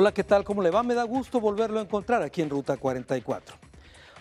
Hola, ¿qué tal? ¿Cómo le va? Me da gusto volverlo a encontrar aquí en Ruta 44.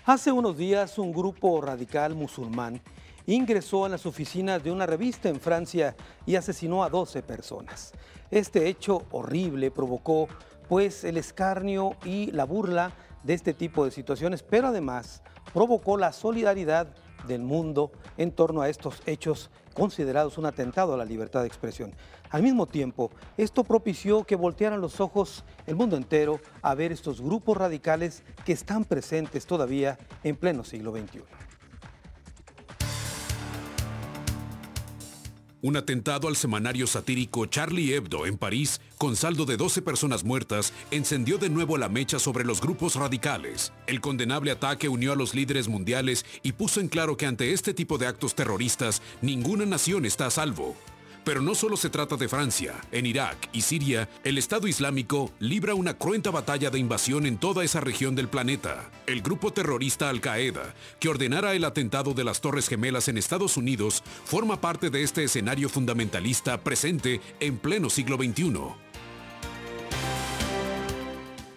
Hace unos días un grupo radical musulmán ingresó a las oficinas de una revista en Francia y asesinó a 12 personas. Este hecho horrible provocó pues el escarnio y la burla de este tipo de situaciones, pero además provocó la solidaridad del mundo en torno a estos hechos considerados un atentado a la libertad de expresión. Al mismo tiempo, esto propició que voltearan los ojos el mundo entero a ver estos grupos radicales que están presentes todavía en pleno siglo XXI. Un atentado al semanario satírico Charlie Hebdo en París, con saldo de 12 personas muertas, encendió de nuevo la mecha sobre los grupos radicales. El condenable ataque unió a los líderes mundiales y puso en claro que ante este tipo de actos terroristas, ninguna nación está a salvo. Pero no solo se trata de Francia. En Irak y Siria, el Estado Islámico libra una cruenta batalla de invasión en toda esa región del planeta. El grupo terrorista Al-Qaeda, que ordenara el atentado de las Torres Gemelas en Estados Unidos, forma parte de este escenario fundamentalista presente en pleno siglo XXI.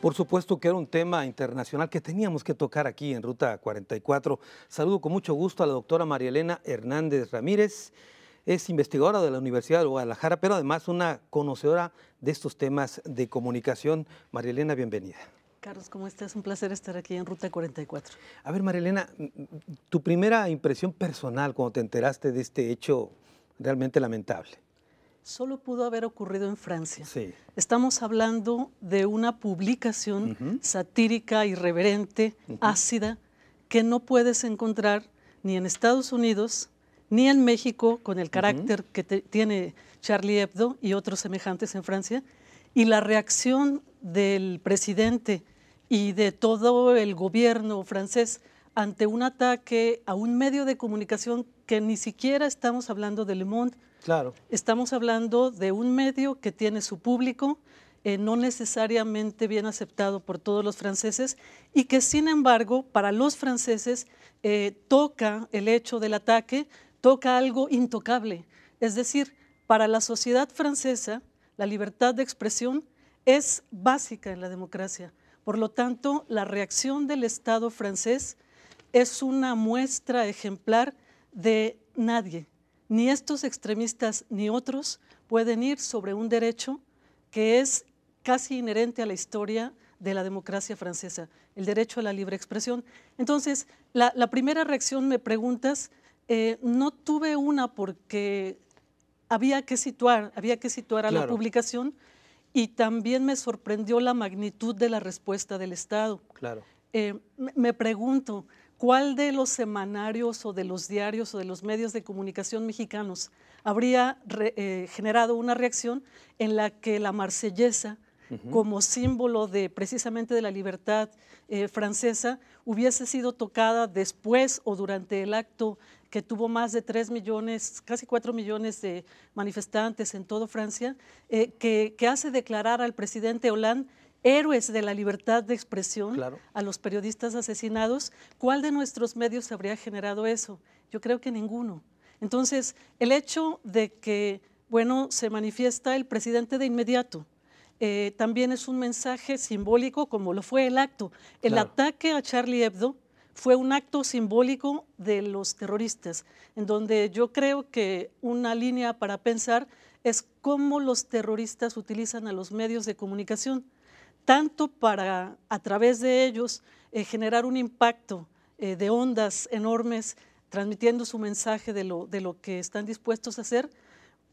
Por supuesto que era un tema internacional que teníamos que tocar aquí en Ruta 44. Saludo con mucho gusto a la doctora María Elena Hernández Ramírez es investigadora de la Universidad de Guadalajara, pero además una conocedora de estos temas de comunicación. Marielena, bienvenida. Carlos, ¿cómo estás? Un placer estar aquí en Ruta 44. A ver, Marielena, tu primera impresión personal cuando te enteraste de este hecho realmente lamentable. Solo pudo haber ocurrido en Francia. Sí. Estamos hablando de una publicación satírica, irreverente, ácida, que no puedes encontrar ni en Estados Unidos, ni en México con el carácter que tiene Charlie Hebdo y otros semejantes en Francia, y la reacción del presidente y de todo el gobierno francés ante un ataque a un medio de comunicación que ni siquiera estamos hablando de Le Monde. Claro. Estamos hablando de un medio que tiene su público, eh, no necesariamente bien aceptado por todos los franceses, y que sin embargo para los franceses eh, toca el hecho del ataque toca algo intocable. Es decir, para la sociedad francesa, la libertad de expresión es básica en la democracia. Por lo tanto, la reacción del Estado francés es una muestra ejemplar de nadie. Ni estos extremistas ni otros pueden ir sobre un derecho que es casi inherente a la historia de la democracia francesa, el derecho a la libre expresión. Entonces, la, primera reacción, me preguntas, eh, no tuve una porque había que situar, había que situar a la publicación y también me sorprendió la magnitud de la respuesta del Estado. Claro. Eh, me pregunto, ¿cuál de los semanarios o de los diarios o de los medios de comunicación mexicanos habría eh, generado una reacción en la que la marsellesa, como símbolo de precisamente de la libertad francesa, hubiese sido tocada después o durante el acto que tuvo más de 3 millones, casi 4 millones de manifestantes en todo Francia, eh, que, hace declarar al presidente Hollande héroes de la libertad de expresión a los periodistas asesinados. ¿Cuál de nuestros medios habría generado eso? Yo creo que ninguno. Entonces, el hecho de que, bueno, se manifiesta el presidente de inmediato, eh, también es un mensaje simbólico como lo fue el acto. El ataque a Charlie Hebdo fue un acto simbólico de los terroristas, en donde yo creo que una línea para pensar es cómo los terroristas utilizan a los medios de comunicación, tanto para, a través de ellos, eh, generar un impacto eh, de ondas enormes, transmitiendo su mensaje de lo, de lo que están dispuestos a hacer,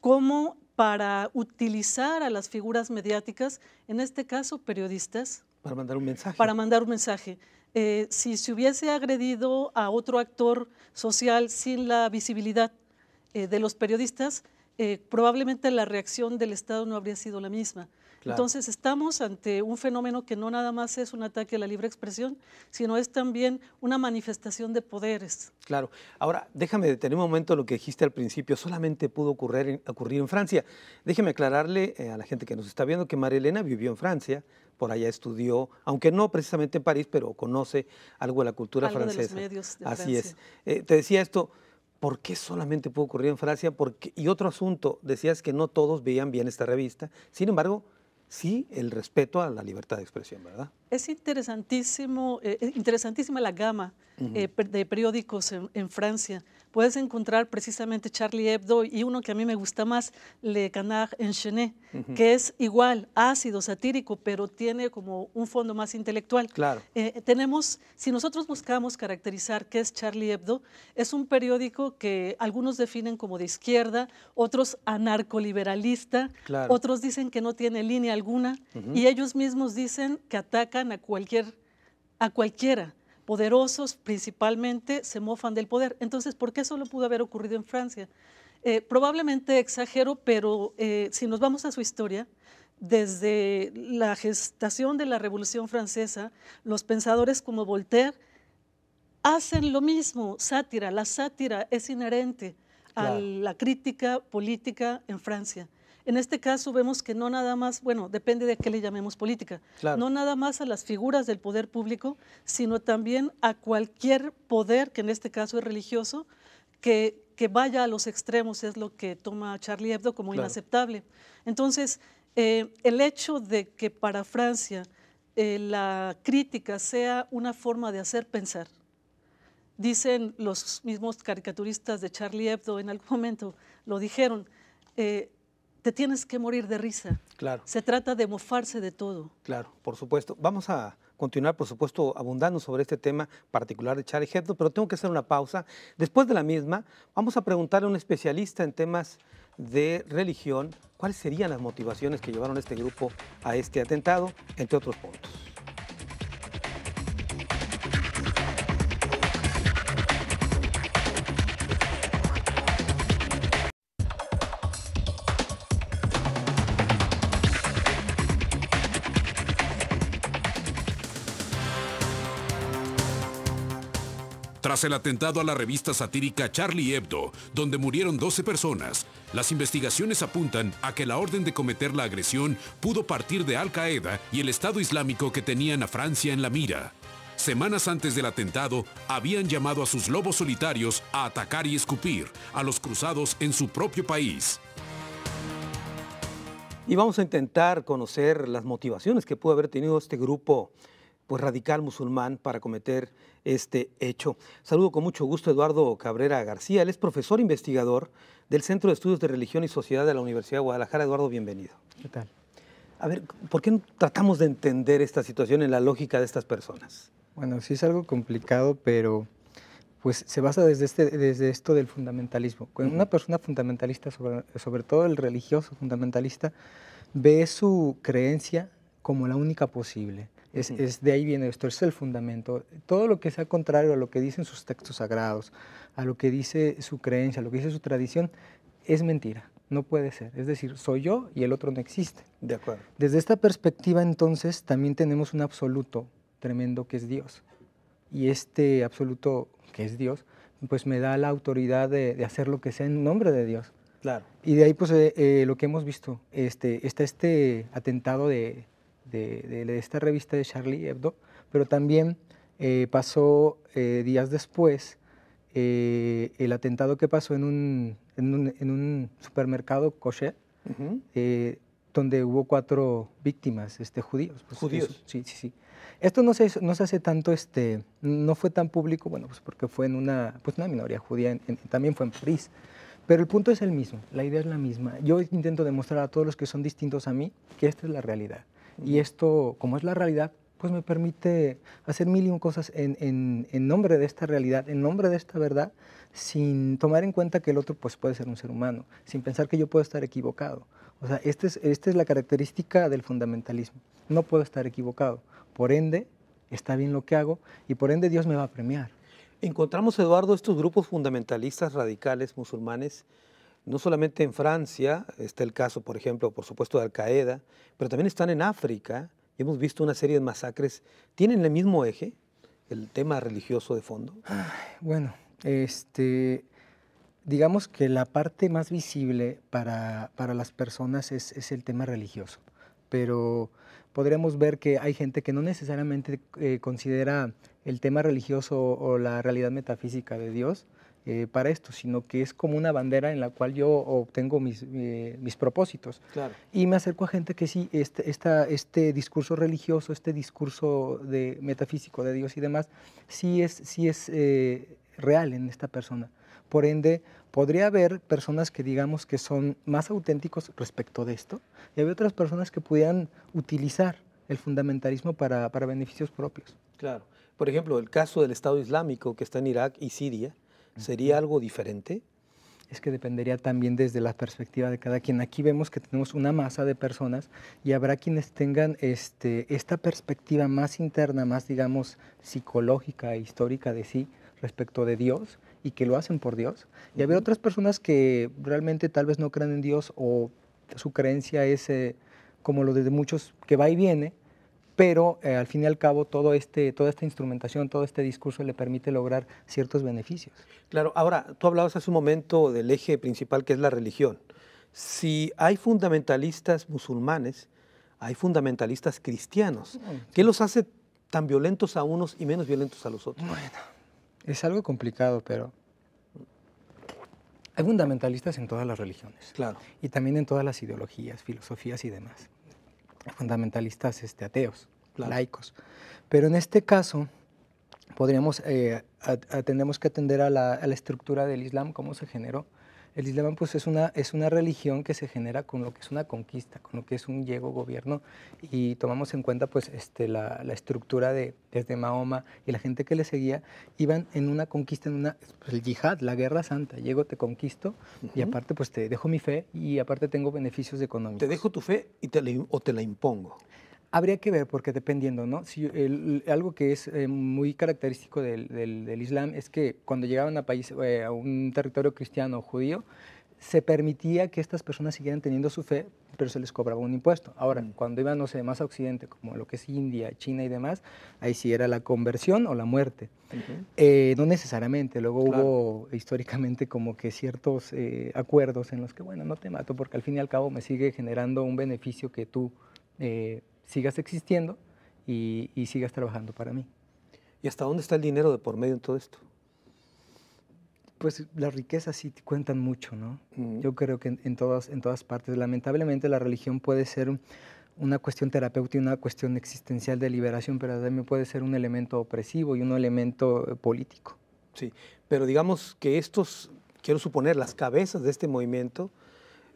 como para utilizar a las figuras mediáticas, en este caso periodistas. Para mandar un mensaje. Para mandar un mensaje. Eh, si se hubiese agredido a otro actor social sin la visibilidad eh, de los periodistas, eh, probablemente la reacción del Estado no habría sido la misma. Entonces estamos ante un fenómeno que no nada más es un ataque a la libre expresión, sino es también una manifestación de poderes. Claro. Ahora, déjame detener un momento lo que dijiste al principio, solamente pudo ocurrir en, ocurrir en Francia. Déjeme aclararle eh, a la gente que nos está viendo que María Elena vivió en Francia, por allá estudió, aunque no precisamente en París, pero conoce algo de la cultura francesa. De los medios de Así es. Eh, te decía esto, ¿por qué solamente pudo ocurrir en Francia? Porque, y otro asunto, decías que no todos veían bien esta revista, sin embargo, sí el respeto a la libertad de expresión, ¿verdad? Es interesantísimo, eh, eh, interesantísima la gama eh, de periódicos en, Francia. Puedes encontrar precisamente Charlie Hebdo y uno que a mí me gusta más, Le Canard en uh que es igual, ácido, satírico, pero tiene como un fondo más intelectual. Claro. tenemos, si nosotros buscamos caracterizar qué es Charlie Hebdo, es un periódico que algunos definen como de izquierda, otros anarcoliberalista, otros dicen que no tiene línea alguna, y ellos mismos dicen que ataca a, cualquier, a cualquiera. Poderosos principalmente se mofan del poder. Entonces, ¿por qué solo pudo haber ocurrido en Francia? Eh, probablemente exagero, pero eh, si nos vamos a su historia, desde la gestación de la Revolución Francesa, los pensadores como Voltaire hacen lo mismo, sátira. La sátira es inherente a la crítica política en Francia en este caso vemos que no nada más, bueno, depende de qué le llamemos política, no nada más a las figuras del poder público, sino también a cualquier poder, que en este caso es religioso, que, vaya a los extremos, es lo que toma Charlie Hebdo como inaceptable. Entonces, eh, el hecho de que para Francia eh, la crítica sea una forma de hacer pensar, dicen los mismos caricaturistas de Charlie Hebdo en algún momento, lo dijeron, eh, te tienes que morir de risa. Claro. Se trata de mofarse de todo. Claro, por supuesto. Vamos a continuar, por supuesto, abundando sobre este tema particular de Charlie Hebdo, pero tengo que hacer una pausa. Después de la misma, vamos a preguntarle a un especialista en temas de religión cuáles serían las motivaciones que llevaron a este grupo a este atentado, entre otros puntos. Tras el atentado a la revista satírica Charlie Hebdo, donde murieron 12 personas, las investigaciones apuntan a que la orden de cometer la agresión pudo partir de Al Qaeda y el Estado Islámico que tenían a Francia en la mira. Semanas antes del atentado, habían llamado a sus lobos solitarios a atacar y escupir a los cruzados en su propio país. Y vamos a intentar conocer las motivaciones que pudo haber tenido este grupo pues, radical musulmán para cometer este hecho. Saludo con mucho gusto a Eduardo Cabrera García, él es profesor investigador del Centro de Estudios de Religión y Sociedad de la Universidad de Guadalajara. Eduardo, bienvenido. ¿Qué tal? A ver, ¿por qué tratamos de entender esta situación en la lógica de estas personas? Bueno, sí es algo complicado, pero pues se basa desde, este, desde esto del fundamentalismo. Cuando una persona fundamentalista, sobre todo el religioso fundamentalista, ve su creencia como la única posible. Es, de ahí viene esto, es el fundamento. Todo lo que sea contrario a lo que dicen sus textos sagrados, a lo que dice su creencia, a lo que dice su tradición, es mentira. No puede ser. Es decir, soy yo y el otro no existe. De acuerdo. Desde esta perspectiva, entonces, también tenemos un absoluto tremendo que es Dios. Y este absoluto que es Dios, pues me da la autoridad de, hacer lo que sea en nombre de Dios. Claro. Y de ahí, pues, eh, eh, lo que hemos visto, este, está este atentado de, de, esta revista de Charlie Hebdo, pero también eh, pasó eh, días después eh, el atentado que pasó en un, en un, supermercado kosher, donde hubo cuatro víctimas este, judíos. Pues, ¿Judíos? sí, sí, sí. Esto no se, no se hace tanto, este, no fue tan público, bueno, pues porque fue en una, pues una minoría judía, también fue en París pero el punto es el mismo, la idea es la misma. Yo intento demostrar a todos los que son distintos a mí que esta es la realidad. Y esto, como es la realidad, pues me permite hacer mil y un cosas en, nombre de esta realidad, en nombre de esta verdad, sin tomar en cuenta que el otro pues, puede ser un ser humano, sin pensar que yo puedo estar equivocado. O sea, esta es, esta es la característica del fundamentalismo. No puedo estar equivocado. Por ende, está bien lo que hago y por ende Dios me va a premiar. Encontramos, Eduardo, estos grupos fundamentalistas radicales musulmanes no solamente en Francia, está el caso, por ejemplo, por supuesto, de Al-Qaeda, pero también están en África. Y hemos visto una serie de masacres. ¿Tienen el mismo eje, el tema religioso de fondo? Bueno, este, digamos que la parte más visible para, las personas es, el tema religioso, pero podríamos ver que hay gente que no necesariamente eh, considera el tema religioso o la realidad metafísica de Dios eh, para esto, sino que es como una bandera en la cual yo obtengo mis, eh, mis propósitos. Y me acerco a gente que sí, este, esta, este discurso religioso, este discurso de metafísico de Dios y demás, sí es, sí es eh, real en esta persona. Por ende, podría haber personas que digamos que son más auténticos respecto de esto y hay otras personas que pudieran utilizar el fundamentalismo para, para beneficios propios. Claro. Por ejemplo, el caso del Estado Islámico que está en Irak y Siria, ¿Sería algo diferente? es que dependería también desde la perspectiva de cada quien. Aquí vemos que tenemos una masa de personas y habrá quienes tengan este, esta perspectiva más interna, más digamos psicológica e histórica de sí respecto de Dios y que lo hacen por Dios. Y habrá otras personas que realmente tal vez no crean en Dios o su creencia es eh, como lo de muchos que va y viene pero eh, al fin y al cabo este, toda esta instrumentación, todo este discurso le permite lograr ciertos beneficios. Claro, ahora tú hablabas hace un momento del eje principal que es la religión. Si hay fundamentalistas musulmanes, hay fundamentalistas cristianos. ¿Qué los hace tan violentos a unos y menos violentos a los otros? Bueno, es algo complicado, pero hay fundamentalistas en todas las religiones. Claro. Y también en todas las ideologías, filosofías y demás fundamentalistas este, ateos, laicos. Pero en este caso, podríamos, eh, que atender a la, a la, estructura del Islam, cómo se generó, el Islam pues, es, una, es una religión que se genera con lo que es una conquista, con lo que es un llego gobierno y tomamos en cuenta pues, este, la, estructura de, desde Mahoma y la gente que le seguía, iban en una conquista, en una, pues, el yihad, la guerra santa. Llego, te conquisto y aparte pues te dejo mi fe y aparte tengo beneficios económicos. Te dejo tu fe y te o te la impongo. Habría que ver, porque dependiendo, ¿no? Si algo que es eh, muy característico del, Islam es que cuando llegaban a, país, eh, a un territorio cristiano o judío, se permitía que estas personas siguieran teniendo su fe, pero se les cobraba un impuesto. Ahora, cuando iban, no sé, más a Occidente, como lo que es India, China y demás, ahí sí era la conversión o la muerte. Eh, no necesariamente, luego hubo históricamente como que ciertos acuerdos en los que, bueno, no te mato porque al fin y al cabo me sigue generando un beneficio que tú... Eh, sigas existiendo y, sigas trabajando para mí. ¿Y hasta dónde está el dinero de por medio en todo esto? Pues las riquezas sí cuentan mucho, ¿no? Yo creo que en, todas, en todas partes. Lamentablemente la religión puede ser una cuestión terapéutica, una cuestión existencial de liberación, pero también puede ser un elemento opresivo y un elemento eh, político. Sí, pero digamos que estos, quiero suponer, las cabezas de este movimiento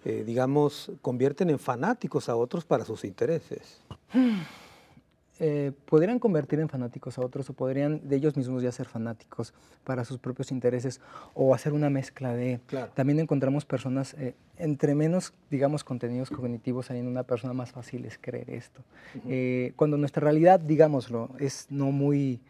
eh, digamos, convierten en fanáticos a otros para sus intereses. Eh, podrían convertir en fanáticos a otros o podrían de ellos mismos ya ser fanáticos para sus propios intereses o hacer una mezcla de... También encontramos personas, eh, entre menos, digamos, contenidos cognitivos hay en una persona, más fácil es creer esto. cuando nuestra realidad, digámoslo, es no muy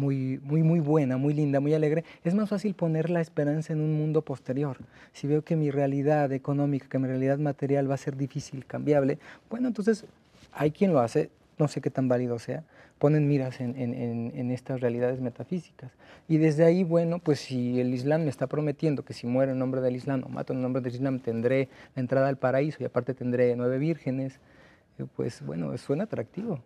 muy, muy, muy buena, muy linda, muy alegre, es más fácil poner la esperanza en un mundo posterior. Si veo que mi realidad económica, que mi realidad material va a ser difícil, cambiable, bueno, entonces hay quien lo hace, no sé qué tan válido sea, ponen miras en, en, en, en, estas realidades metafísicas. Y desde ahí, bueno, pues si el Islam me está prometiendo que si muero en nombre del Islam o mato en nombre del Islam, tendré la entrada al paraíso y aparte tendré nueve vírgenes, eh, pues bueno, suena atractivo.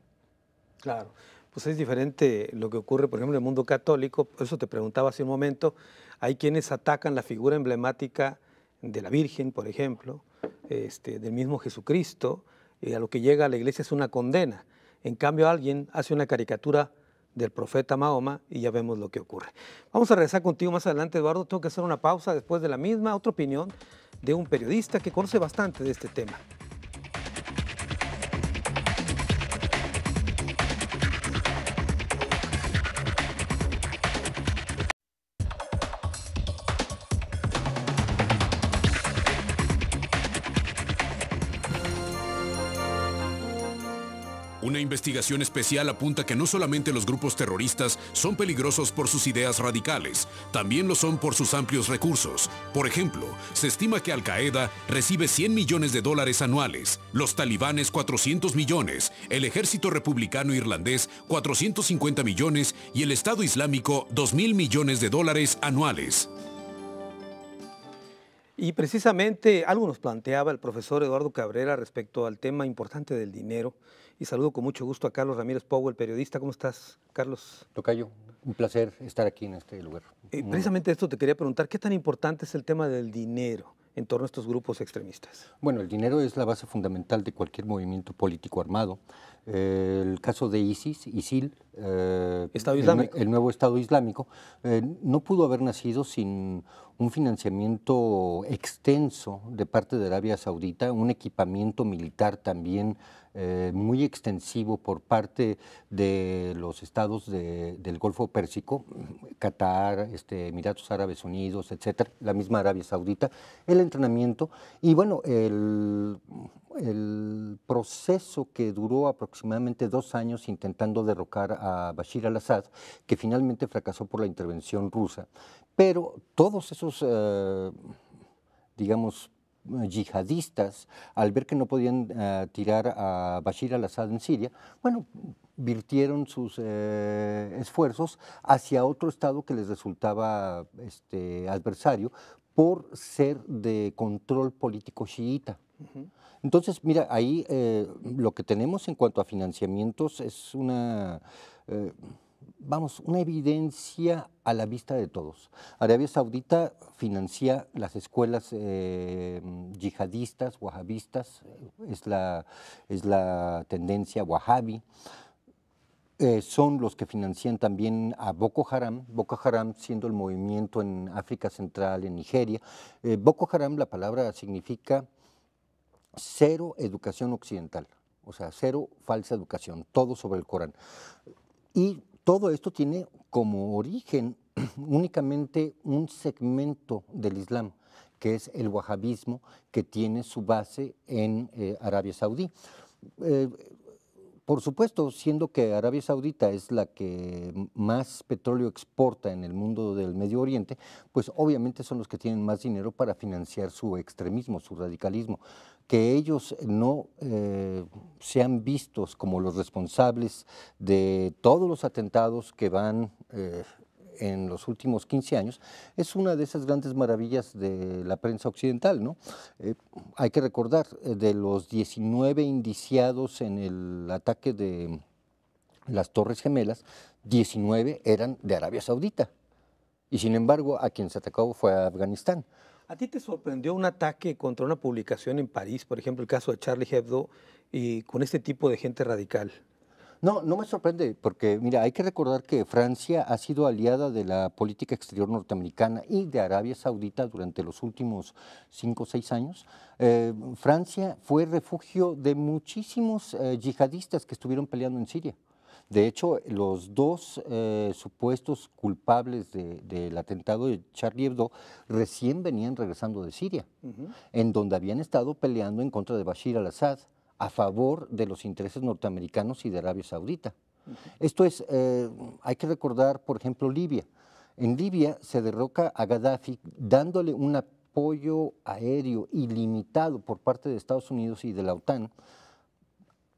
Claro pues es diferente lo que ocurre, por ejemplo, en el mundo católico. Eso te preguntaba hace un momento. Hay quienes atacan la figura emblemática de la Virgen, por ejemplo, este, del mismo Jesucristo, y a lo que llega a la iglesia es una condena. En cambio, alguien hace una caricatura del profeta Mahoma y ya vemos lo que ocurre. Vamos a regresar contigo más adelante, Eduardo. Tengo que hacer una pausa después de la misma, otra opinión de un periodista que conoce bastante de este tema. investigación especial apunta que no solamente los grupos terroristas son peligrosos por sus ideas radicales, también lo son por sus amplios recursos. Por ejemplo, se estima que Al-Qaeda recibe 100 millones de dólares anuales, los talibanes 400 millones, el ejército republicano irlandés 450 millones y el Estado Islámico 2.000 mil millones de dólares anuales. Y precisamente algo nos planteaba el profesor Eduardo Cabrera respecto al tema importante del dinero y saludo con mucho gusto a Carlos Ramírez Powell, periodista. ¿Cómo estás, Carlos? Tocayo, un placer estar aquí en este lugar. Eh, precisamente esto te quería preguntar, ¿qué tan importante es el tema del dinero? en torno a estos grupos extremistas? Bueno, el dinero es la base fundamental de cualquier movimiento político armado. el caso de ISIS, ISIL, eh, Estado Islámico. El, nuevo Estado Islámico, eh, no pudo haber nacido sin un financiamiento extenso de parte de Arabia Saudita, un equipamiento militar también eh, muy extensivo por parte de los estados del Golfo Pérsico, Qatar, este, Emiratos Árabes Unidos, etcétera, la misma Arabia Saudita, el entrenamiento y bueno, el, proceso que duró aproximadamente dos años intentando derrocar a Bashir al-Assad, que finalmente fracasó por la intervención rusa. Pero todos esos, eh, digamos, yihadistas, al ver que no podían eh, tirar a Bashir al-Assad en Siria, bueno, virtieron sus eh, esfuerzos hacia otro Estado que les resultaba este, adversario por ser de control político chiita. Entonces, mira, ahí eh, lo que tenemos en cuanto a financiamientos es una vamos, una evidencia a la vista de todos. Arabia Saudita financia las escuelas eh, yihadistas, wahabistas, es la, es la tendencia wahabi. Eh, son los que financian también a Boko Haram, Boko Haram siendo el movimiento en África Central, en Nigeria. Eh, Boko Haram, la palabra significa cero educación occidental, o sea, cero falsa educación, todo sobre el Corán. Y todo esto tiene como origen únicamente un segmento del Islam, que es el wahabismo, que tiene su base en eh, Arabia Saudí. Eh, por supuesto, siendo que Arabia Saudita es la que más petróleo exporta en el mundo del Medio Oriente, pues obviamente son los que tienen más dinero para financiar su extremismo, su radicalismo que ellos no eh, sean vistos como los responsables de todos los atentados que van eh, en los últimos 15 años, es una de esas grandes maravillas de la prensa occidental. Eh, hay que recordar, de los 19 indiciados en el ataque de las Torres Gemelas, 19 eran de Arabia Saudita. Y sin embargo, a quien se atacó fue a Afganistán. ¿A ti te sorprendió un ataque contra una publicación en París, por ejemplo, el caso de Charlie Hebdo, y con este tipo de gente radical? No, no me sorprende, porque mira, hay que recordar que Francia ha sido aliada de la política exterior norteamericana y de Arabia Saudita durante los últimos cinco o seis años. Eh, Francia fue refugio de muchísimos eh, yihadistas que estuvieron peleando en Siria. De hecho, los dos eh, supuestos culpables del atentado de Charlie Hebdo recién venían regresando de Siria, en donde habían estado peleando en contra de Bashir al-Assad a favor de los intereses norteamericanos y de Arabia Saudita. Esto es, eh, hay que recordar, por ejemplo, Libia. En Libia se derroca a Gaddafi dándole un apoyo aéreo ilimitado por parte de Estados Unidos y de la OTAN.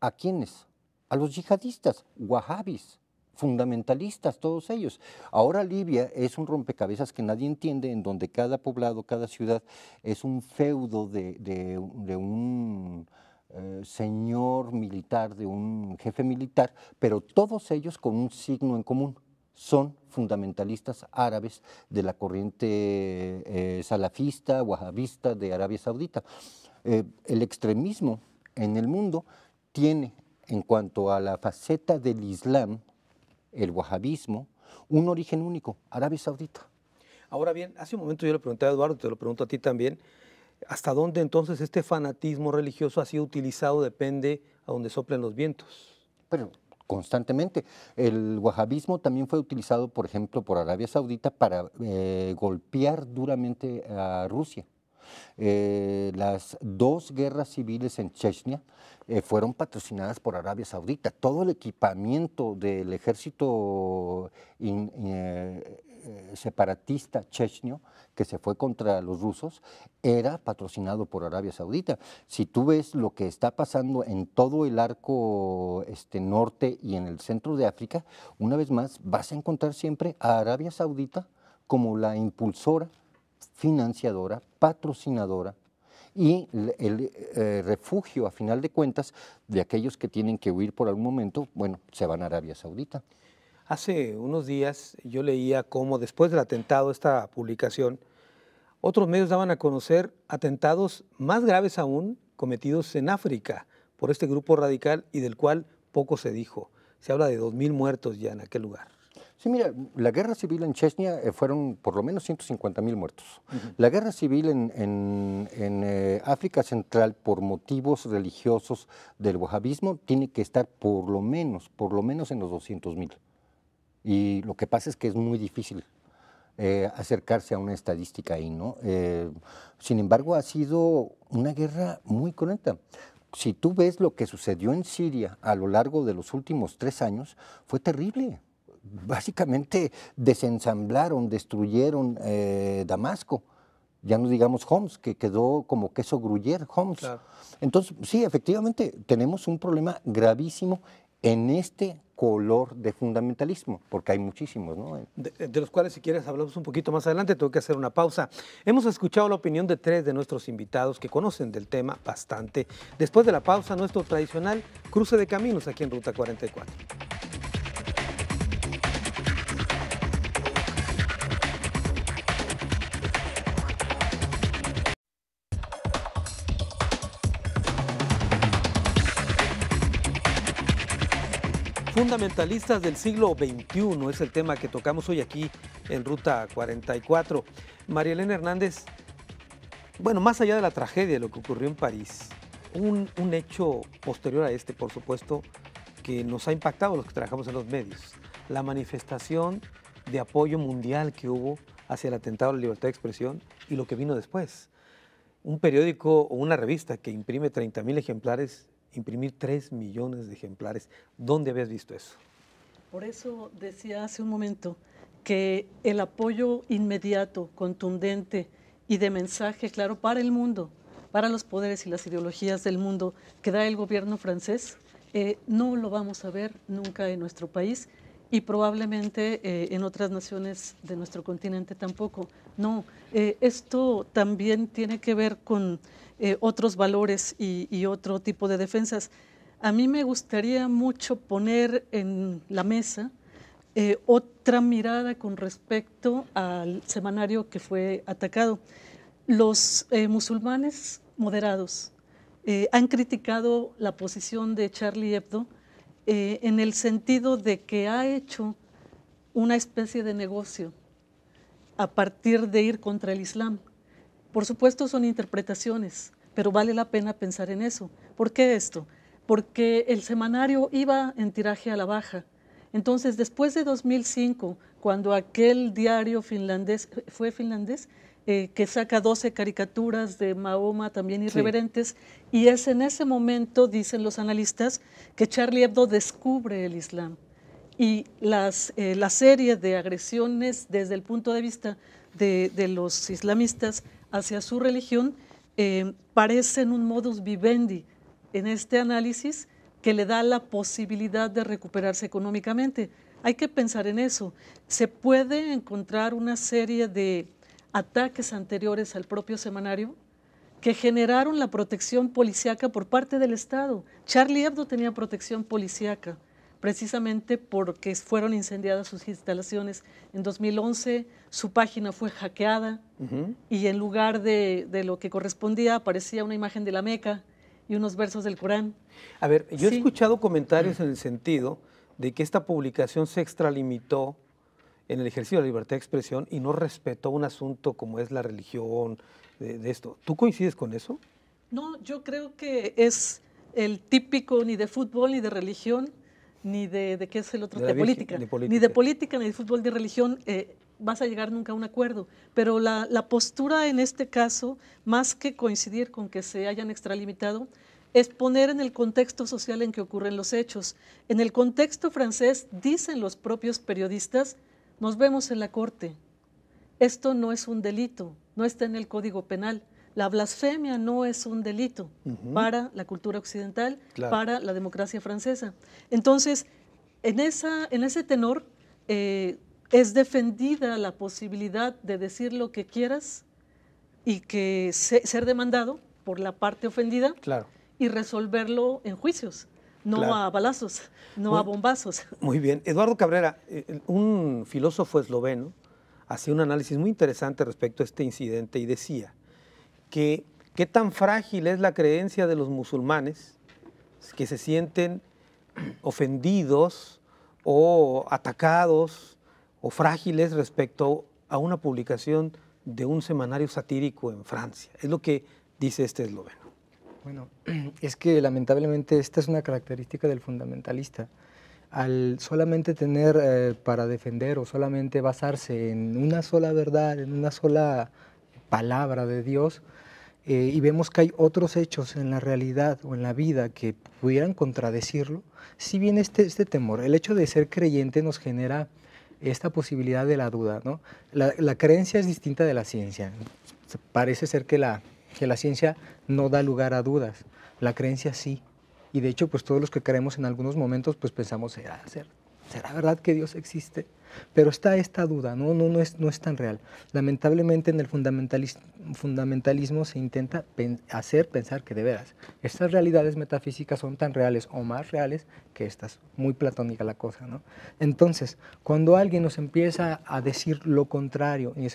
¿A quiénes? a los yihadistas, wahhabis, fundamentalistas, todos ellos. Ahora Libia es un rompecabezas que nadie entiende, en donde cada poblado, cada ciudad es un feudo de, un eh, señor militar, de un jefe militar, pero todos ellos con un signo en común. Son fundamentalistas árabes de la corriente eh, salafista, wahabista de Arabia Saudita. Eh, el extremismo en el mundo tiene en cuanto a la faceta del Islam, el wahabismo, un origen único, Arabia Saudita. Ahora bien, hace un momento yo le pregunté a Eduardo, te lo pregunto a ti también, ¿hasta dónde entonces este fanatismo religioso ha sido utilizado? Depende a donde soplen los vientos. Pero constantemente. El wahabismo también fue utilizado, por ejemplo, por Arabia Saudita para eh, golpear duramente a Rusia. Eh, las dos guerras civiles en Chechnya eh, fueron patrocinadas por Arabia Saudita. Todo el equipamiento del ejército eh, separatista checheno que se fue contra los rusos era patrocinado por Arabia Saudita. Si tú ves lo que está pasando en todo el arco este, norte y en el centro de África, una vez más vas a encontrar siempre a Arabia Saudita como la impulsora financiadora, patrocinadora y el, eh, refugio, a final de cuentas, de aquellos que tienen que huir por algún momento, bueno, se van a Arabia Saudita. Hace unos días yo leía cómo después del atentado, esta publicación, otros medios daban a conocer atentados más graves aún cometidos en África por este grupo radical y del cual poco se dijo. Se habla de 2.000 muertos ya en aquel lugar. Sí, mira, la guerra civil en Chechnya eh, fueron por lo menos 150.000 muertos. La guerra civil en, eh, África Central por motivos religiosos del wahabismo tiene que estar por lo menos, por lo menos en los 200.000. Y lo que pasa es que es muy difícil eh, acercarse a una estadística ahí, ¿no? sin embargo, ha sido una guerra muy correcta. si tú ves lo que sucedió en Siria a lo largo de los últimos tres años, fue terrible básicamente desensamblaron, destruyeron eh, Damasco. Ya no digamos Homs, que quedó como queso gruyer Homs. Entonces, sí, efectivamente, tenemos un problema gravísimo en este color de fundamentalismo, porque hay muchísimos, ¿no? De, de, los cuales, si quieres, hablamos un poquito más adelante, tengo que hacer una pausa. Hemos escuchado la opinión de tres de nuestros invitados que conocen del tema bastante. Después de la pausa, nuestro tradicional cruce de caminos aquí en Ruta 44. Fundamentalistas del siglo XXI es el tema que tocamos hoy aquí en Ruta 44. María Elena Hernández, bueno, más allá de la tragedia de lo que ocurrió en París, un, hecho posterior a este, por supuesto, que nos ha impactado a los que trabajamos en los medios, la manifestación de apoyo mundial que hubo hacia el atentado a la libertad de expresión y lo que vino después. Un periódico o una revista que imprime 30.000 ejemplares imprimir 3 millones de ejemplares. ¿Dónde habías visto eso? Por eso decía hace un momento que el apoyo inmediato, contundente y de mensaje claro para el mundo, para los poderes y las ideologías del mundo que da el gobierno francés, eh, no lo vamos a ver nunca en nuestro país y probablemente eh, en otras naciones de nuestro continente tampoco. No, eh, esto también tiene que ver con eh, otros valores y, otro tipo de defensas. A mí me gustaría mucho poner en la mesa eh, otra mirada con respecto al semanario que fue atacado. Los eh, musulmanes moderados han criticado la posición de Charlie Hebdo en el sentido de que ha hecho una especie de negocio a partir de ir contra el Islam por supuesto son interpretaciones, pero vale la pena pensar en eso. ¿Por qué esto? Porque el semanario iba en tiraje a la baja. Entonces, después de 2005, cuando aquel diario finlandés, ¿fue finlandés? Eh, que saca 12 caricaturas de Mahoma también irreverentes, y es en ese momento, dicen los analistas, que Charlie Hebdo descubre el Islam. Y las, eh, la serie de agresiones desde el punto de vista de los islamistas hacia su religión, parece eh, parecen un modus vivendi en este análisis que le da la posibilidad de recuperarse económicamente. Hay que pensar en eso. Se puede encontrar una serie de ataques anteriores al propio semanario que generaron la protección policíaca por parte del Estado. Charlie Hebdo tenía protección policíaca precisamente porque fueron incendiadas sus instalaciones. En 2011 su página fue hackeada y en lugar de, lo que correspondía aparecía una imagen de la Meca y unos versos del Corán. A ver, yo he escuchado comentarios mm. en el sentido de que esta publicación se extralimitó en el ejercicio de la libertad de expresión y no respetó un asunto como es la religión, de, de esto. ¿Tú coincides con eso? No, yo creo que es el típico ni de fútbol ni de religión ni de, qué es el otro, de, política, ni de política, ni de fútbol, de religión, eh, vas a llegar nunca a un acuerdo. Pero la, postura en este caso, más que coincidir con que se hayan extralimitado, es poner en el contexto social en que ocurren los hechos. En el contexto francés, dicen los propios periodistas, nos vemos en la corte. Esto no es un delito, no está en el Código Penal la blasfemia no es un delito para la cultura occidental, para la democracia francesa. Entonces, en, ese tenor eh, es defendida la posibilidad de decir lo que quieras y que ser demandado por la parte ofendida y resolverlo en juicios. No a balazos, no a bombazos. Muy bien. Eduardo Cabrera, eh, un filósofo esloveno, hacía un análisis muy interesante respecto a este incidente y decía, que qué tan frágil es la creencia de los musulmanes que se sienten ofendidos o atacados o frágiles respecto a una publicación de un semanario satírico en Francia. Es lo que dice este esloveno. Bueno, es que lamentablemente esta es una característica del fundamentalista. Al solamente tener eh, para defender o solamente basarse en una sola verdad, en una sola palabra de Dios, eh, y vemos que hay otros hechos en la realidad o en la vida que pudieran contradecirlo, si bien este, este temor, el hecho de ser creyente nos genera esta posibilidad de la duda. ¿no? La, creencia es distinta de la ciencia. Parece ser que la, que la ciencia no da lugar a dudas, la creencia sí. Y de hecho, pues todos los que creemos en algunos momentos, pues pensamos, ¿será, será verdad que Dios existe? Pero está esta duda, ¿no? No, no, es, no es tan real. Lamentablemente en el fundamentalismo, se intenta hacer pensar que de veras estas realidades metafísicas son tan reales o más reales que estas. Muy platónica la cosa, ¿no? Entonces, cuando alguien nos empieza a decir lo contrario y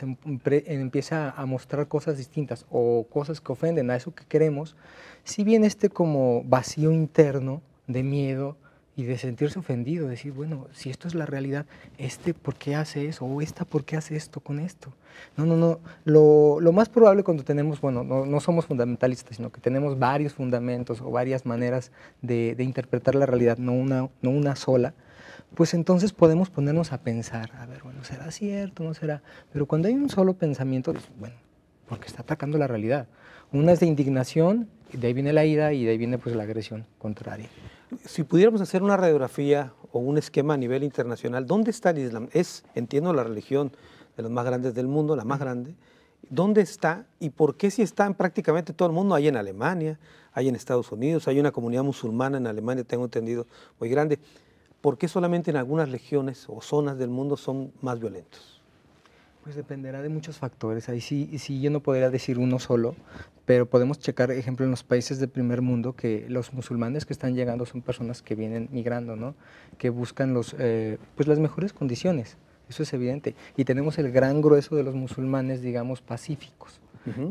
empieza a mostrar cosas distintas o cosas que ofenden a eso que queremos, si bien este como vacío interno de miedo, y de sentirse ofendido, decir, bueno, si esto es la realidad, este por qué hace eso, o esta por qué hace esto con esto. No, no, no. Lo, más probable cuando tenemos, bueno, no, somos fundamentalistas, sino que tenemos varios fundamentos o varias maneras de, interpretar la realidad, no una, no una sola, pues entonces podemos ponernos a pensar, a ver, bueno, será cierto, no será. Pero cuando hay un solo pensamiento, pues, bueno, porque está atacando la realidad. Una es de indignación, de ahí viene la ira y de ahí viene pues la agresión contraria si pudiéramos hacer una radiografía o un esquema a nivel internacional, ¿dónde está el Islam? Es, entiendo, la religión de los más grandes del mundo, la más grande. ¿Dónde está y por qué si está en prácticamente todo el mundo? Hay en Alemania, hay en Estados Unidos, hay una comunidad musulmana en Alemania, tengo entendido, muy grande. ¿Por qué solamente en algunas regiones o zonas del mundo son más violentos? Pues dependerá de muchos factores. Ahí sí, sí yo no podría decir uno solo, pero podemos checar, ejemplo, en los países del primer mundo que los musulmanes que están llegando son personas que vienen migrando, ¿no? Que buscan los, eh, pues las mejores condiciones. Eso es evidente. Y tenemos el gran grueso de los musulmanes, digamos, pacíficos.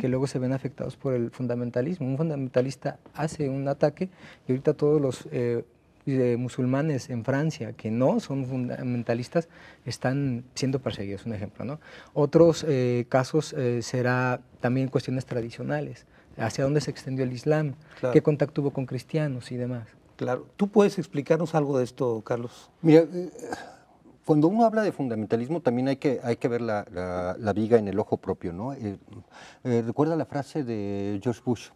que luego se ven afectados por el fundamentalismo. Un fundamentalista hace un ataque y ahorita todos los eh, de musulmanes en Francia que no son fundamentalistas están siendo perseguidos, un ejemplo. ¿no? Otros eh, casos serán eh, será también cuestiones tradicionales, hacia dónde se extendió el Islam, qué contacto hubo con cristianos y demás. Claro. ¿Tú puedes explicarnos algo de esto, Carlos? Mira, eh, cuando uno habla de fundamentalismo también hay que, hay que ver la, la, viga en el ojo propio. ¿no? recuerda la frase de George Bush,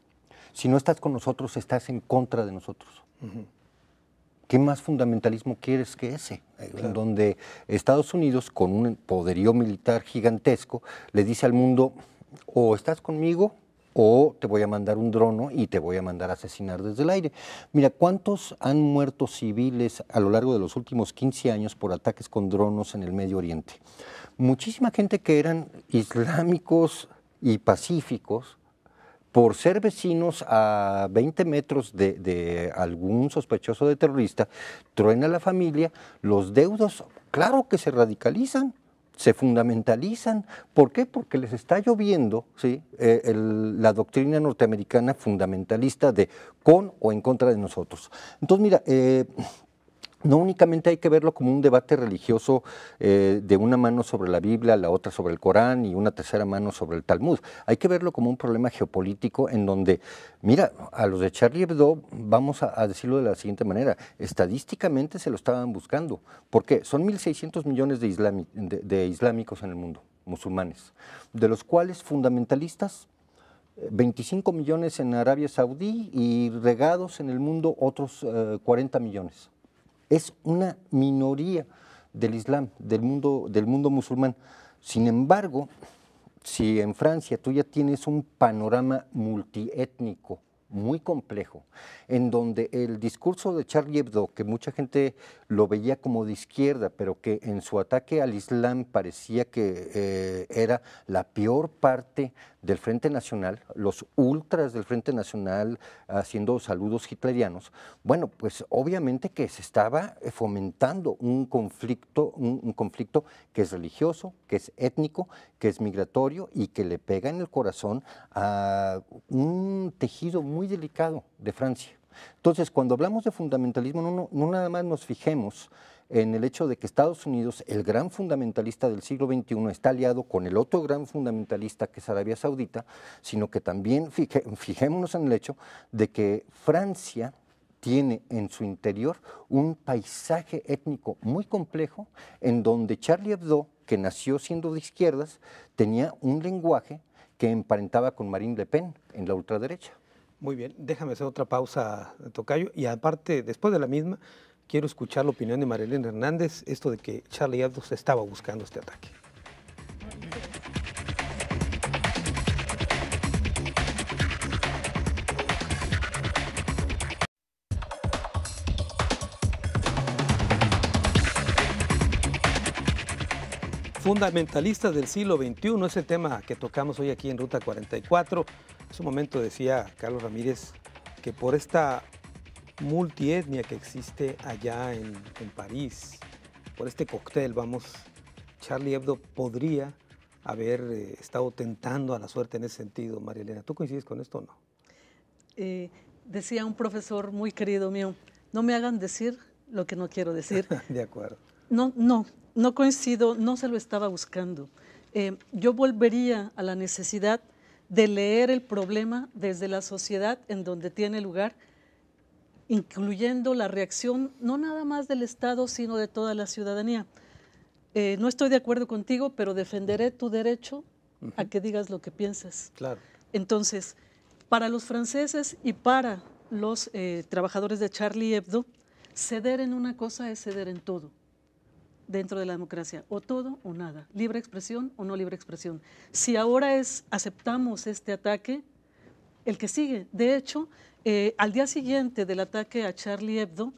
si no estás con nosotros, estás en contra de nosotros. Uh ¿Qué más fundamentalismo quieres que ese? Eh, en donde Estados Unidos, con un poderío militar gigantesco, le dice al mundo, o estás conmigo o te voy a mandar un drono y te voy a mandar a asesinar desde el aire. Mira, ¿cuántos han muerto civiles a lo largo de los últimos 15 años por ataques con dronos en el Medio Oriente? Muchísima gente que eran islámicos y pacíficos, por ser vecinos a 20 metros de, algún sospechoso de terrorista, truena la familia, los deudos, claro que se radicalizan, se fundamentalizan. ¿Por qué? Porque les está lloviendo ¿sí? Eh, la doctrina norteamericana fundamentalista de con o en contra de nosotros. Entonces, mira, eh, no únicamente hay que verlo como un debate religioso eh, de una mano sobre la Biblia, la otra sobre el Corán y una tercera mano sobre el Talmud. Hay que verlo como un problema geopolítico en donde, mira, a los de Charlie Hebdo, vamos a, decirlo de la siguiente manera, estadísticamente se lo estaban buscando, ¿Por qué? son 1.600 millones de, de, islámicos en el mundo, musulmanes, de los cuales fundamentalistas 25 millones en Arabia Saudí y regados en el mundo otros 40 eh, millones es una minoría del Islam, del mundo, del mundo musulmán. Sin embargo, si en Francia tú ya tienes un panorama multiétnico muy complejo, en donde el discurso de Charlie Hebdo, que mucha gente lo veía como de izquierda, pero que en su ataque al Islam parecía que eh, era la peor parte del Frente Nacional, los ultras del Frente Nacional haciendo saludos hitlerianos, bueno, pues obviamente que se estaba eh, fomentando un conflicto, un, conflicto que es religioso, que es étnico, que es migratorio y que le pega en el corazón a un tejido muy delicado de Francia. Entonces, cuando hablamos de fundamentalismo, no nada más nos fijemos en el hecho de que Estados Unidos, el gran fundamentalista del siglo XXI, está aliado con el otro gran fundamentalista que es Arabia Saudita, sino que también fijémonos en el hecho de que Francia tiene en su interior un paisaje étnico muy complejo en donde Charlie Hebdo, que nació siendo de izquierdas, tenía un lenguaje que emparentaba con Marine Le Pen en la ultraderecha. Muy bien, déjame hacer otra pausa, Tocayo, y aparte, después de la misma, Quiero escuchar la opinión de Marilena Hernández, esto de que Charlie Hebdo estaba buscando este ataque. fundamentalistas del siglo XXI es el tema que tocamos hoy aquí en Ruta 44. En su momento decía Carlos Ramírez que por esta multietnia que existe allá en, París. Por este cóctel, vamos, Charlie Hebdo podría haber eh, estado tentando a la suerte en ese sentido. María Elena, ¿tú coincides con esto o no? Eh, decía un profesor muy querido mío, no me hagan decir lo que no quiero decir. de acuerdo. No, no, no coincido, no se lo estaba buscando. Eh, yo volvería a la necesidad de leer el problema desde la sociedad en donde tiene lugar incluyendo la reacción no nada más del Estado, sino de toda la ciudadanía. Eh, no estoy de acuerdo contigo, pero defenderé tu derecho a que digas lo que piensas. Claro. Entonces, para los franceses y para los eh, trabajadores de Charlie Hebdo, ceder en una cosa es ceder en todo dentro de la democracia, o todo o nada, libre expresión o no libre expresión. Si ahora es, aceptamos este ataque, el que sigue. De hecho, eh, al día siguiente del ataque a Charlie Hebdo,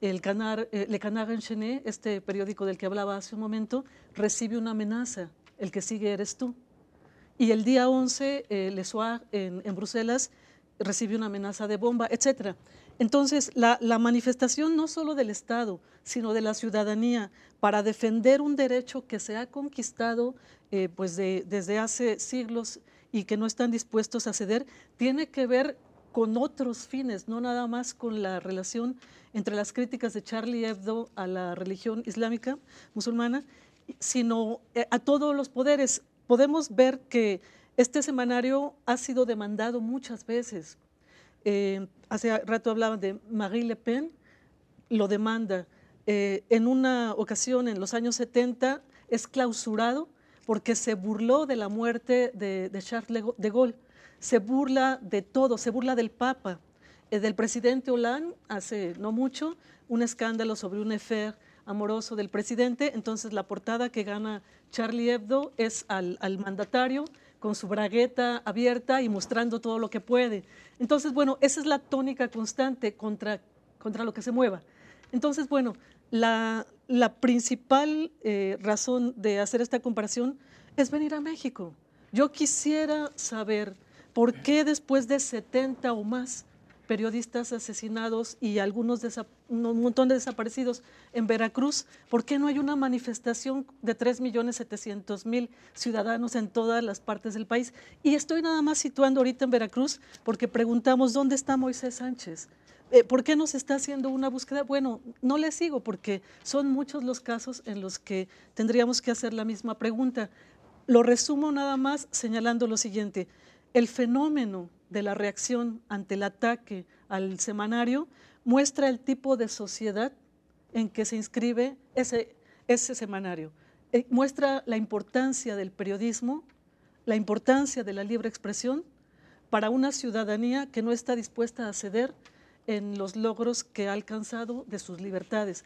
el eh, Le Canard Enchaîné, este periódico del que hablaba hace un momento, recibe una amenaza, el que sigue eres tú. Y el día 11, eh, Le Soir en, Bruselas recibe una amenaza de bomba, etc. Entonces, la, manifestación no solo del Estado, sino de la ciudadanía, para defender un derecho que se ha conquistado pues desde hace siglos y que no están dispuestos a ceder, tiene que ver con otros fines, no nada más con la relación entre las críticas de Charlie Hebdo a la religión islámica musulmana, sino eh, a todos los poderes. Podemos ver que este semanario ha sido demandado muchas veces. Eh, hace rato hablaban de Marie Le Pen, lo demanda. Eh, en una ocasión, en los años 70, es clausurado porque se burló de la muerte de, Charles de Gaulle, se burla de todo, se burla del Papa, eh, del presidente Hollande, hace no mucho, un escándalo sobre un efer amoroso del presidente, entonces la portada que gana Charlie Hebdo es al, mandatario con su bragueta abierta y mostrando todo lo que puede. Entonces, bueno, esa es la tónica constante contra, contra lo que se mueva. Entonces, bueno, la, la principal eh, razón de hacer esta comparación es venir a México. Yo quisiera saber por qué después de 70 o más periodistas asesinados y algunos un montón de desaparecidos en Veracruz, ¿por qué no hay una manifestación de 3.700.000 ciudadanos en todas las partes del país? Y estoy nada más situando ahorita en Veracruz porque preguntamos dónde está Moisés Sánchez. Eh, ¿por qué no se está haciendo una búsqueda? Bueno, no le sigo porque son muchos los casos en los que tendríamos que hacer la misma pregunta. Lo resumo nada más señalando lo siguiente. El fenómeno de la reacción ante el ataque al semanario muestra el tipo de sociedad en que se inscribe ese, semanario. Eh, muestra la importancia del periodismo, la importancia de la libre expresión para una ciudadanía que no está dispuesta a ceder en los logros que ha alcanzado de sus libertades,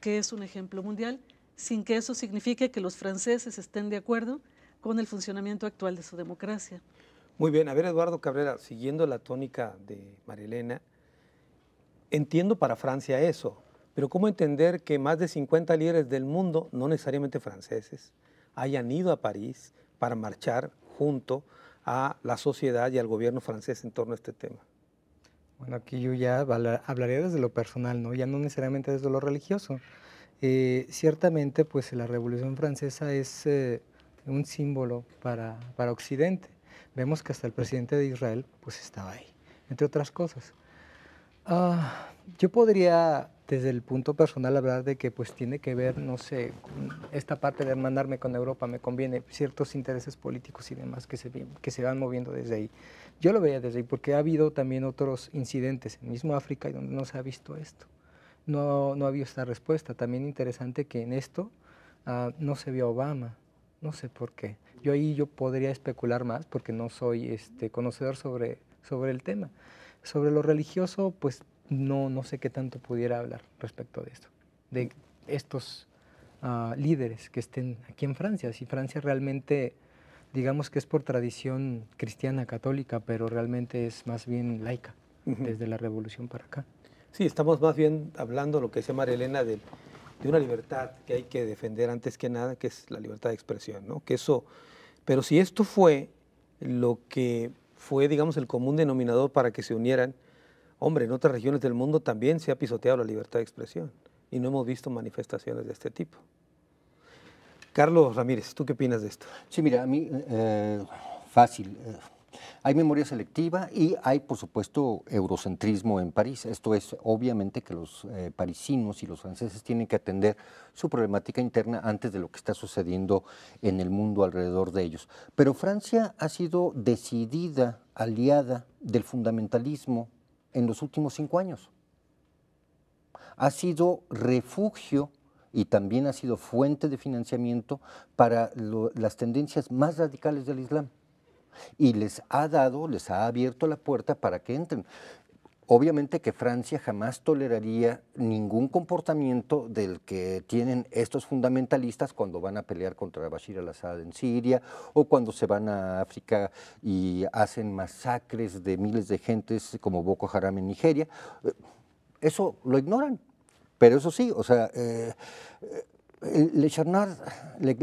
que es un ejemplo mundial, sin que eso signifique que los franceses estén de acuerdo con el funcionamiento actual de su democracia. Muy bien, a ver Eduardo Cabrera, siguiendo la tónica de Marilena, entiendo para Francia eso, pero ¿cómo entender que más de 50 líderes del mundo, no necesariamente franceses, hayan ido a París para marchar junto a la sociedad y al gobierno francés en torno a este tema? Bueno, aquí yo ya hablaré desde lo personal, ¿no? Ya no necesariamente desde lo religioso. Eh, ciertamente, pues la Revolución Francesa es eh, un símbolo para Occidente. Vemos que hasta el presidente de Israel pues estaba ahí, entre otras cosas. Ah, yo podría desde el punto personal hablar de que pues tiene que ver, no sé, esta parte de mandarme con Europa me conviene, ciertos intereses políticos y demás que se, que se van moviendo desde ahí. Yo lo veía desde ahí porque ha habido también otros incidentes en mismo África y donde no se ha visto esto. No, no ha habido esta respuesta. También interesante que en esto ah, no se vio Obama, no sé por qué. Yo ahí yo podría especular más porque no soy este, conocedor sobre, sobre el tema. Sobre lo religioso, pues no, no sé qué tanto pudiera hablar respecto de esto, de estos ah, líderes que estén aquí en Francia. Si Francia realmente, digamos que es por tradición cristiana, católica, pero realmente es más bien laica desde la revolución para acá. Sí, estamos más bien hablando lo que decía María Elena del de una libertad que hay que defender antes que nada, que es la libertad de expresión, ¿no? Que eso, pero si esto fue lo que fue, digamos, el común denominador para que se unieran, hombre, en otras regiones del mundo también se ha pisoteado la libertad de expresión y no hemos visto manifestaciones de este tipo. Carlos Ramírez, ¿tú qué opinas de esto? Sí, mira, a mí, eh, fácil. Eh, hay memoria selectiva y hay, por supuesto, eurocentrismo en París. Esto es, obviamente, que los eh, parisinos y los franceses tienen que atender su problemática interna antes de lo que está sucediendo en el mundo alrededor de ellos. Pero Francia ha sido decidida, aliada del fundamentalismo en los últimos cinco años. Ha sido refugio y también ha sido fuente de financiamiento para las tendencias más radicales del Islam y les ha dado, les ha abierto la puerta para que entren. Obviamente que Francia jamás toleraría ningún comportamiento del que tienen estos fundamentalistas cuando van a pelear contra Bashir al-Assad en Siria o cuando se van a África y hacen masacres de miles de gentes como Boko Haram en Nigeria. Eso lo ignoran. Pero eso sí, o sea, eh, eh Le,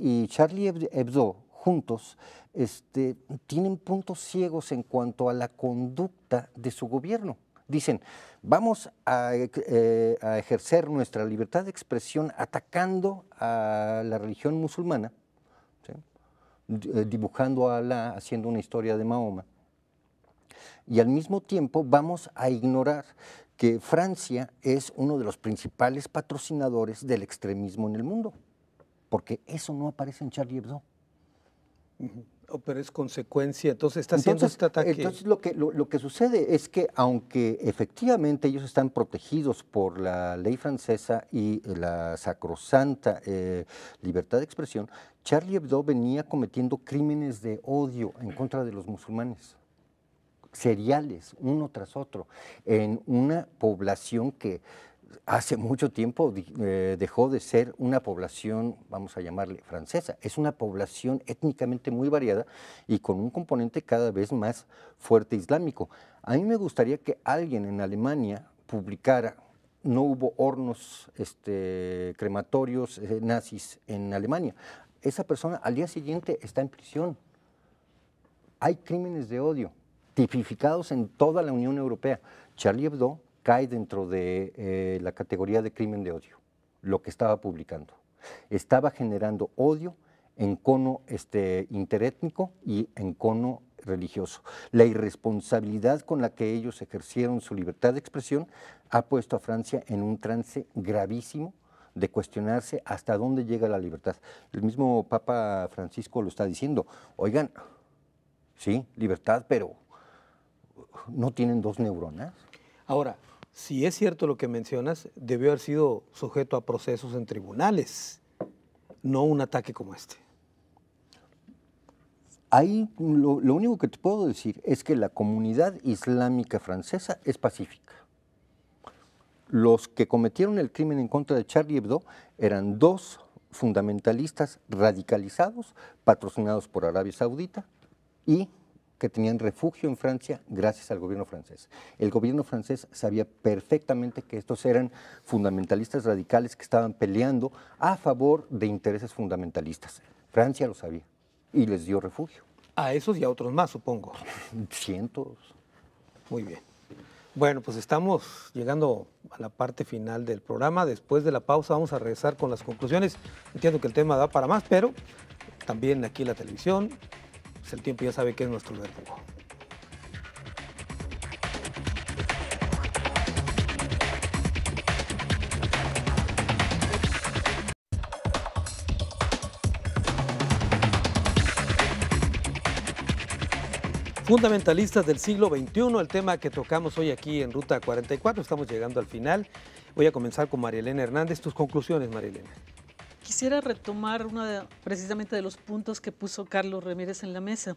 y Charlie Hebdo juntos, este, tienen puntos ciegos en cuanto a la conducta de su gobierno. Dicen, vamos a, eh, ejercer nuestra libertad de expresión atacando a la religión musulmana, eh, dibujando a Alá, haciendo una historia de Mahoma. Y al mismo tiempo vamos a ignorar que Francia es uno de los principales patrocinadores del extremismo en el mundo, porque eso no aparece en Charlie Hebdo. Oh, pero es consecuencia, entonces está haciendo este ataque. Entonces lo que, lo, que sucede es que aunque efectivamente ellos están protegidos por la ley francesa y eh, la sacrosanta eh, libertad de expresión, Charlie Hebdo venía cometiendo crímenes de odio en contra de los musulmanes seriales, uno tras otro, en una población que hace mucho tiempo eh, dejó de ser una población, vamos a llamarle francesa, es una población étnicamente muy variada y con un componente cada vez más fuerte islámico. A mí me gustaría que alguien en Alemania publicara, no hubo hornos este, crematorios eh, nazis en Alemania. Esa persona al día siguiente está en prisión. Hay crímenes de odio tipificados en toda la Unión Europea. Charlie Hebdo cae dentro de eh, la categoría de crimen de odio, lo que estaba publicando. Estaba generando odio en cono este, interétnico y en cono religioso. La irresponsabilidad con la que ellos ejercieron su libertad de expresión ha puesto a Francia en un trance gravísimo de cuestionarse hasta dónde llega la libertad. El mismo Papa Francisco lo está diciendo, oigan, sí, libertad, pero ¿no tienen dos neuronas? Ahora, si es cierto lo que mencionas, debió haber sido sujeto a procesos en tribunales, no un ataque como este. Ahí lo, único que te puedo decir es que la comunidad islámica francesa es pacífica. Los que cometieron el crimen en contra de Charlie Hebdo eran dos fundamentalistas radicalizados, patrocinados por Arabia Saudita y que tenían refugio en Francia gracias al gobierno francés. El gobierno francés sabía perfectamente que estos eran fundamentalistas radicales que estaban peleando a favor de intereses fundamentalistas. Francia lo sabía y les dio refugio. A esos y a otros más, supongo. Cientos. Muy bien. Bueno, pues estamos llegando a la parte final del programa. Después de la pausa vamos a regresar con las conclusiones. Entiendo que el tema da para más, pero también aquí la televisión, pues, el tiempo ya sabe que es nuestro verdugo. Fundamentalistas del siglo XXI, el tema que tocamos hoy aquí en Ruta 44, estamos llegando al final. Voy a comenzar con María Elena Hernández. Tus conclusiones, María Elena quisiera retomar uno de, precisamente de los puntos que puso Carlos Ramírez en la mesa.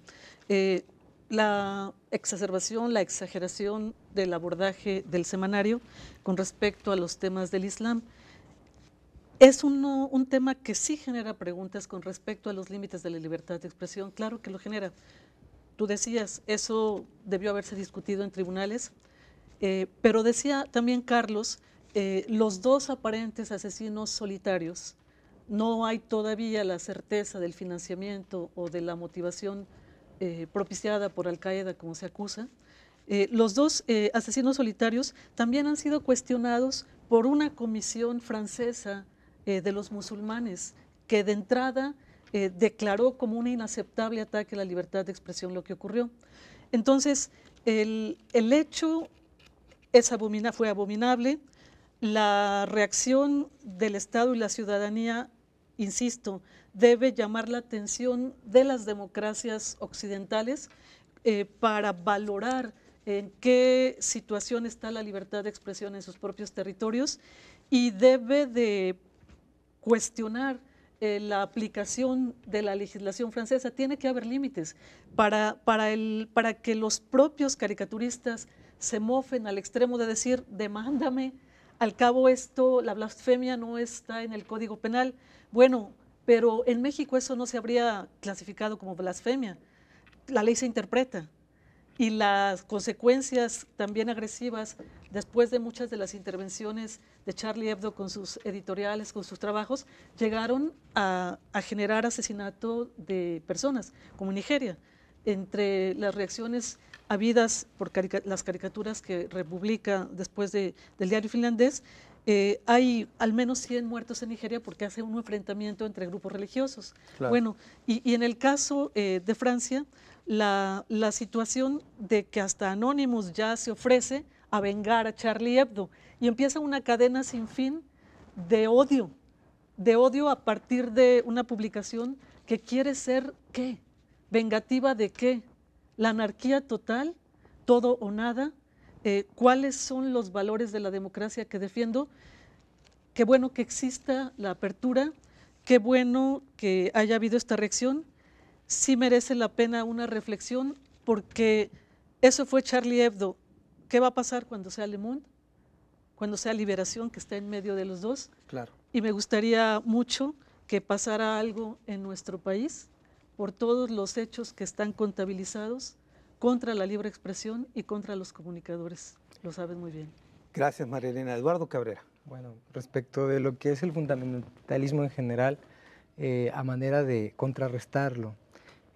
Eh, la exacerbación, la exageración del abordaje del semanario con respecto a los temas del Islam. Es un tema que sí genera preguntas con respecto a los límites de la libertad de expresión. Claro que lo genera. Tú decías, eso debió haberse discutido en tribunales, eh, pero decía también Carlos, eh, los dos aparentes asesinos solitarios no hay todavía la certeza del financiamiento o de la motivación eh, propiciada por Al Qaeda, como se acusa. Eh, los dos eh, asesinos solitarios también han sido cuestionados por una comisión francesa de los musulmanes que de entrada declaró como un inaceptable ataque a la libertad de expresión lo que ocurrió. Entonces, el, hecho fue abominable, la reacción del Estado y la ciudadanía insisto, debe llamar la atención de las democracias occidentales eh, para valorar en qué situación está la libertad de expresión en sus propios territorios y debe de cuestionar eh, la aplicación de la legislación francesa. Tiene que haber límites para, para que los propios caricaturistas se mofen al extremo de decir, demándame, al cabo esto, la blasfemia no está en el Código Penal. Bueno, pero en México eso no se habría clasificado como blasfemia. La ley se interpreta y las consecuencias también agresivas después de muchas de las intervenciones de Charlie Hebdo con sus editoriales, con sus trabajos, llegaron a, generar asesinato de personas, como en Nigeria. Entre las reacciones habidas por las caricaturas que republica después del diario finlandés, eh, hay al menos 100 muertos en Nigeria porque hace un enfrentamiento entre grupos religiosos. Bueno, y, en el caso eh, de Francia, la, la, situación de que hasta Anonymous ya se ofrece a vengar a Charlie Hebdo y empieza una cadena sin fin de odio, de odio a partir de una publicación que quiere ser qué, vengativa de qué, la anarquía total, todo o nada, eh, cuáles son los valores de la democracia que defiendo. Qué bueno que exista la apertura, qué bueno que haya habido esta reacción. Sí merece la pena una reflexión porque eso fue Charlie Hebdo. ¿Qué va a pasar cuando sea Le Monde? Cuando sea Liberación, que está en medio de los dos. Claro. Y me gustaría mucho que pasara algo en nuestro país por todos los hechos que están contabilizados contra la libre expresión y contra los comunicadores. Lo sabes muy bien. Gracias, María Elena. Eduardo Cabrera. Bueno, respecto de lo que es el fundamentalismo en general, eh, a manera de contrarrestarlo,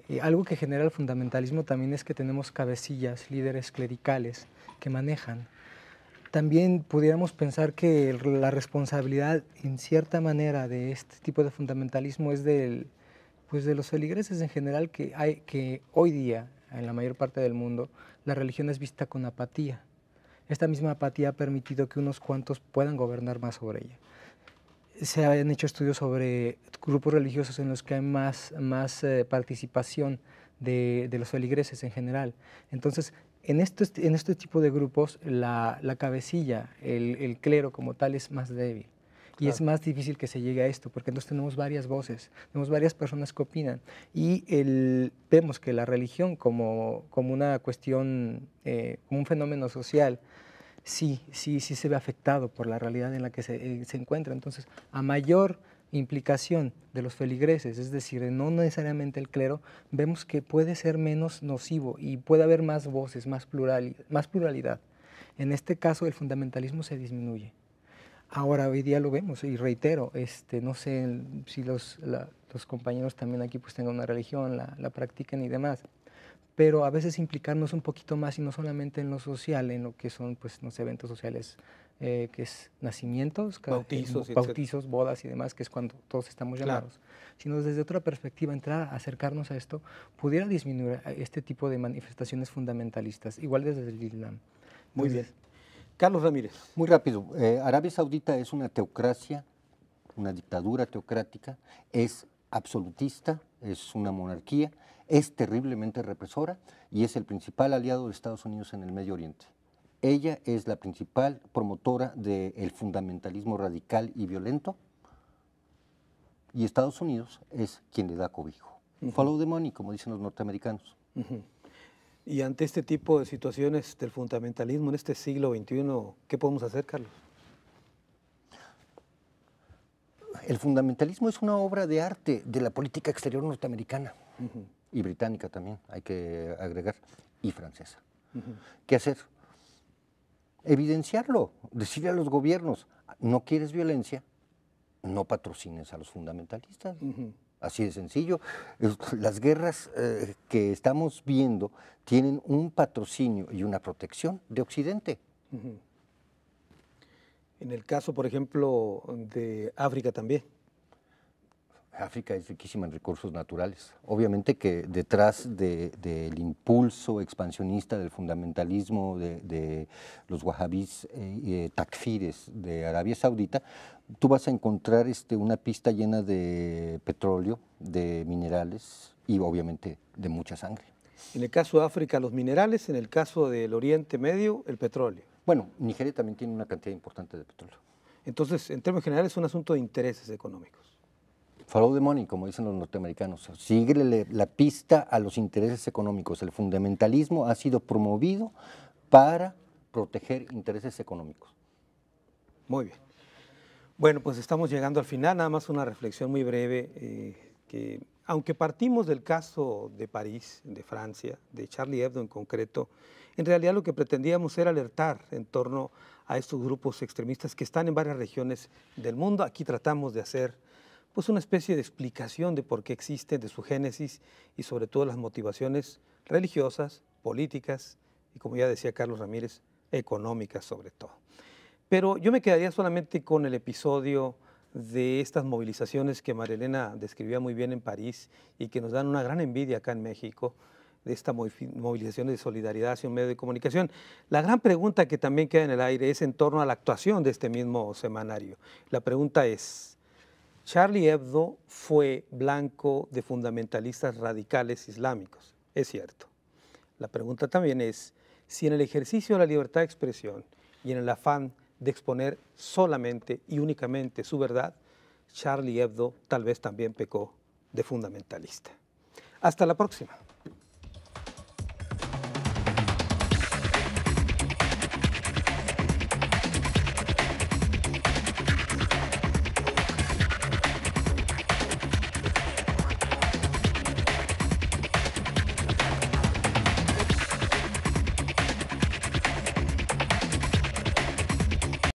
eh, algo que genera el fundamentalismo también es que tenemos cabecillas, líderes clericales que manejan. También pudiéramos pensar que la responsabilidad, en cierta manera, de este tipo de fundamentalismo es del, pues de los feligreses en general que, hay, que hoy día en la mayor parte del mundo, la religión es vista con apatía. Esta misma apatía ha permitido que unos cuantos puedan gobernar más sobre ella. Se han hecho estudios sobre grupos religiosos en los que hay más, más eh, participación de, los feligreses en general. Entonces, en, en este tipo de grupos, la, cabecilla, el clero como tal, es más débil. Y es más difícil que se llegue a esto, porque entonces tenemos varias voces, tenemos varias personas que opinan. Y el, vemos que la religión como, como una cuestión, eh, como un fenómeno social, sí, sí, sí se ve afectado por la realidad en la que se, eh, encuentra. Entonces, a mayor implicación de los feligreses, es decir, no necesariamente el clero, vemos que puede ser menos nocivo y puede haber más voces, más, más pluralidad. En este caso, el fundamentalismo se disminuye. Ahora hoy día lo vemos y reitero, este, no sé si los, compañeros también aquí pues tengan una religión, la, la practican y demás, pero a veces implicarnos un poquito más y no solamente en lo social, en lo que son pues los eventos sociales, eh, que es nacimientos, bautizos, bautizos bodas y demás, que es cuando todos estamos llamados, sino desde otra perspectiva, entrar, acercarnos a esto, pudiera disminuir eh, este tipo de manifestaciones fundamentalistas, igual desde el Islam. Muy bien. Carlos Ramírez. Muy rápido. Eh, Arabia Saudita es una teocracia, una dictadura teocrática, es absolutista, es una monarquía, es terriblemente represora y es el principal aliado de Estados Unidos en el Medio Oriente. Ella es la principal promotora del fundamentalismo radical y violento y Estados Unidos es quien le da cobijo. Follow the money, como dicen los norteamericanos. Y ante este tipo de situaciones del fundamentalismo en este siglo XXI, ¿qué podemos hacer, Carlos? El fundamentalismo es una obra de arte de la política exterior norteamericana y británica también, hay que agregar, y francesa. ¿Qué hacer? Evidenciarlo, decirle a los gobiernos, no quieres violencia, no patrocines a los fundamentalistas. Así de sencillo. Las guerras eh, que estamos viendo tienen un patrocinio y una protección de Occidente. En el caso, por ejemplo, de África también. África es riquísima en recursos naturales. Obviamente que detrás del impulso expansionista del fundamentalismo de, los wahhabis eh, y takfires de Arabia Saudita, tú vas a encontrar este, una pista llena de petróleo, de minerales y obviamente de mucha sangre. En el caso de África, los minerales, en el caso del Oriente Medio, el petróleo. Bueno, Nigeria también tiene una cantidad importante de petróleo. Entonces, en términos generales, es un asunto de intereses económicos. Follow the money, como dicen los norteamericanos. Sigue la pista a los intereses económicos. El fundamentalismo ha sido promovido para proteger intereses económicos. Muy bien. Bueno, pues estamos llegando al final. Nada más una reflexión muy breve. Eh, que aunque partimos del caso de París, de Francia, de Charlie Hebdo en concreto, en realidad lo que pretendíamos era alertar en torno a estos grupos extremistas que están en varias regiones del mundo. Aquí tratamos de hacer pues una especie de explicación de por qué existe, de su génesis y sobre todo las motivaciones religiosas, políticas y como ya decía Carlos Ramírez, económicas sobre todo. Pero yo me quedaría solamente con el episodio de estas movilizaciones que Elena describía muy bien en París y que nos dan una gran envidia acá en México, de esta movilización de solidaridad hacia un medio de comunicación. La gran pregunta que también queda en el aire es en torno a la actuación de este mismo semanario. La pregunta es, Charlie Hebdo fue blanco de fundamentalistas radicales islámicos, es cierto. La pregunta también es si en el ejercicio de la libertad de expresión y en el afán de exponer solamente y únicamente su verdad, Charlie Hebdo tal vez también pecó de fundamentalista. Hasta la próxima.